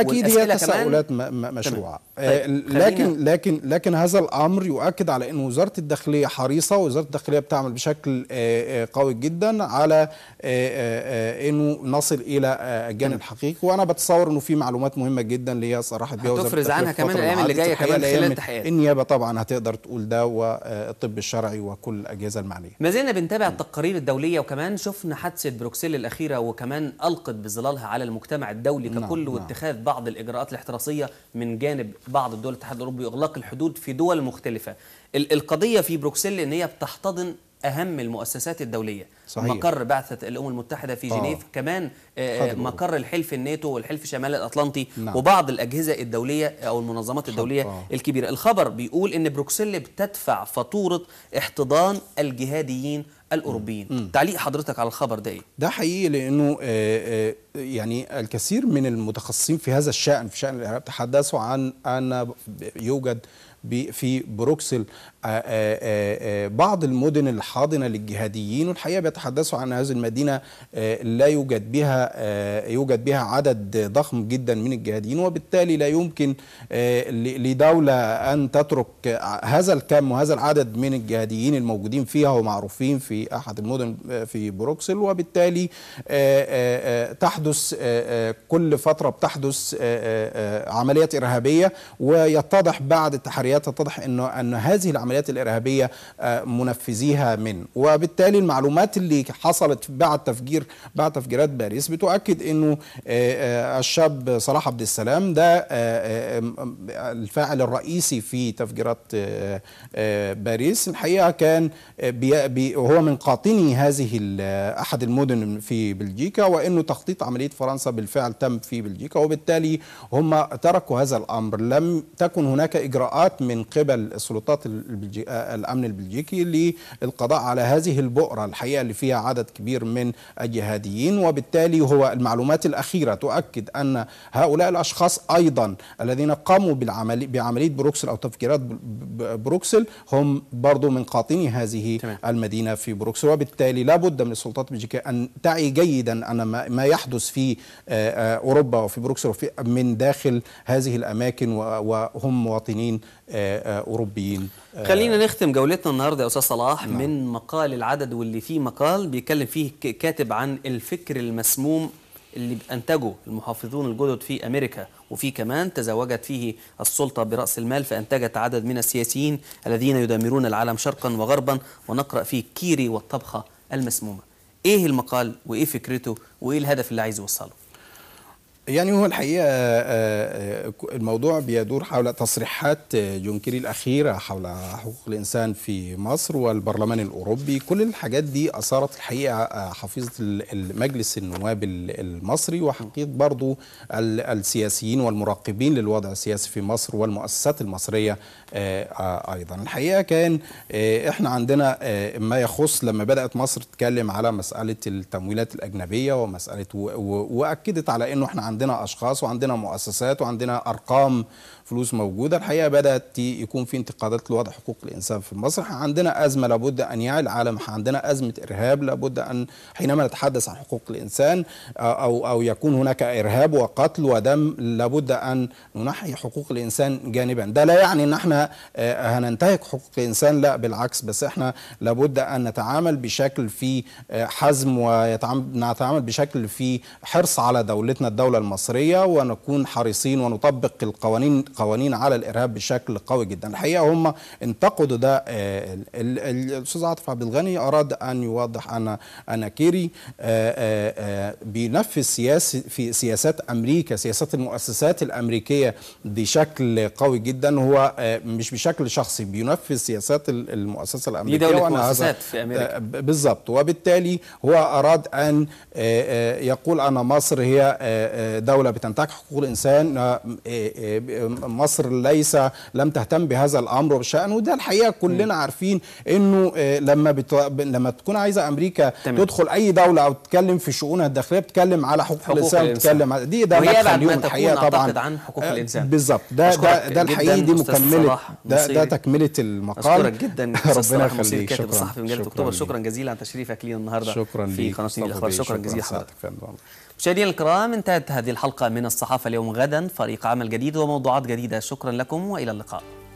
اكيد هي تساؤلات مشروعه طيب آه، لكن لكن لكن هذا الامر يؤكد على ان وزاره الداخليه حريصه وزاره الداخليه بتعمل بشكل آه، آه، قوي جدا على انه نصل الى الجانب الحقيقي وانا بتصور انه في معلومات مهمه جدا اللي هي صرحت بها وزاره الداخليه عنها كمان الايام اللي جايه كمان خلال التحقيقات النيابه طبعا هتقدر تقول ده والطب الشرعي وكل الاجهزه المعنيه ما زلنا بنتابع التقارير الدوليه وكمان شفنا حادثه بروكسل الاخيره وكمان القت بظلالها على المجتمع الدولي نعم، ككل نعم واتخاذ نعم. بعض الاجراءات الاحتراسيه من جانب بعض الدول الاتحاد الاوروبي اغلاق الحدود في دول مختلفه القضيه في بروكسل ان هي بتحتضن أهم المؤسسات الدولية صحيح. مقر بعثة الأمم المتحدة في آه. جنيف آه. كمان آه, آه، مقر الحلف الناتو والحلف شمال الأطلنطي نعم. وبعض الأجهزة الدولية أو المنظمات الدولية آه. الكبيرة الخبر بيقول أن بروكسل بتدفع فاتورة احتضان الجهاديين الاوروبيين مم. تعليق حضرتك على الخبر ده ايه ده حقيقي لانه آآ آه، آآ يعني الكثير من المتخصصين في هذا الشان في شان الارهاب تحدثوا عن ان يوجد في بروكسل آه، آه، آه، بعض المدن الحاضنة للجهاديين والحقيقة بيتحدثوا عن هذه المدينة لا يوجد بها يوجد بها عدد ضخم جدا من الجهاديين وبالتالي لا يمكن لدولة أن تترك هذا الكم وهذا العدد من الجهاديين الموجودين فيها ومعروفين في أحد المدن في بروكسل وبالتالي تحدث كل فترة بتحدث عمليات إرهابية ويتضح بعد التحريات العمليات تتضح انه ان هذه العمليات الارهابيه آه، منفذيها من وبالتالي المعلومات اللي حصلت بعد تفجير بعد تفجيرات باريس بتؤكد انه آه، آه، الشاب صلاح عبد السلام ده الفاعل الرئيسي في تفجيرات باريس الحقيقه كان بي هو من قاطني هذه احد المدن في بلجيكا وانه تخطيط عمليه فرنسا بالفعل تم في بلجيكا وبالتالي هم تركوا هذا الامر لم تكن هناك اجراءات من قبل السلطات آه، الأمن البلجيكي للقضاء على هذه البؤرة الحقيقة اللي فيها عدد كبير من الجهاديين وبالتالي هو المعلومات الأخيرة تؤكد أن هؤلاء الأشخاص أيضا الذين قاموا بالعمل... بعملية بروكسل أو تفجيرات بروكسل هم برضو من قاطني هذه تمام. المدينة في بروكسل وبالتالي لابد من السلطات البلجيكية أن تعي جيدا أن ما يحدث في آه، آه، أوروبا وفي بروكسل وفي من داخل هذه الأماكن وهم مواطنين آه، آه، اوروبيين آه، خلينا نختم جولتنا النهارده يا استاذ صلاح نعم. من مقال العدد واللي فيه مقال بيتكلم فيه كاتب عن الفكر المسموم اللي انتجه المحافظون الجدد في امريكا وفي كمان تزوجت فيه السلطه براس المال فانتجت عدد من السياسيين الذين يدمرون العالم شرقا وغربا ونقرا فيه كيري والطبخه المسمومه ايه المقال وايه فكرته وايه الهدف اللي عايز يوصله يعني هو الحقيقة آه، آه، آه، الموضوع بيدور حول تصريحات جون كيري الأخيرة حول حقوق الإنسان في مصر والبرلمان الأوروبي كل الحاجات دي أثارت الحقيقة حفيظة المجلس النواب المصري وحقيقة برضو السياسيين والمراقبين للوضع السياسي في مصر والمؤسسات المصرية أيضا الحقيقة كان إحنا عندنا ما يخص لما بدأت مصر تتكلم على مسألة التمويلات الأجنبية ومسألة وأكدت على أنه إحنا عندنا اشخاص وعندنا مؤسسات وعندنا ارقام فلوس موجوده الحقيقه بدات يكون في انتقادات لوضع حقوق الانسان في مصر عندنا ازمه لابد ان يعي العالم عندنا ازمه ارهاب لابد ان حينما نتحدث عن حقوق الانسان آه، او او يكون هناك ارهاب وقتل ودم لابد ان ننحي حقوق الانسان جانبا ده لا يعني ان احنا آه، هننتهك حقوق الانسان لا بالعكس بس احنا لابد ان نتعامل بشكل في آه، حزم ونتعامل بشكل في حرص على دولتنا الدوله المصرية ونكون حريصين ونطبق القوانين قوانين على الإرهاب بشكل قوي جدا الحقيقة هم انتقدوا ده آه، الأستاذ عاطف عبد الغني أراد أن يوضح أن أنا كيري آه، آه، بينفذ سياسي في سياسات أمريكا سياسات المؤسسات الأمريكية بشكل قوي جدا هو مش بشكل شخصي بينفذ سياسات المؤسسة الأمريكية دولة مؤسسات في أمريكا بالظبط وبالتالي هو أراد أن يقول أن مصر هي دولة بتنتهك حقوق الإنسان آه، آه، آه، مصر ليس لم تهتم بهذا الأمر وبالشأن وده الحقيقة كلنا عارفين إنه لما لما تكون عايزة أمريكا تمام. تدخل أي دولة أو تتكلم في شؤونها الداخلية بتتكلم على حقوق, حقوق الإنسان بتتكلم دي ده مدخل الحقيقة طبعا عن حقوق الإنسان بالظبط ده ده, ده الحقيقة دي مكملة ده ده تكمله المقال اشكرك جدا ربنا يخليك كاتب الصحفي مجله اكتوبر شكرا جزيلا على تشريفك لينا النهارده شكرا في قناه الاخبار شكرا جزيلا لحضرتك مشاهدينا الكرام انتهت هذه الحلقه من الصحافه اليوم غدا فريق عمل جديد وموضوعات جديده شكرا لكم والى اللقاء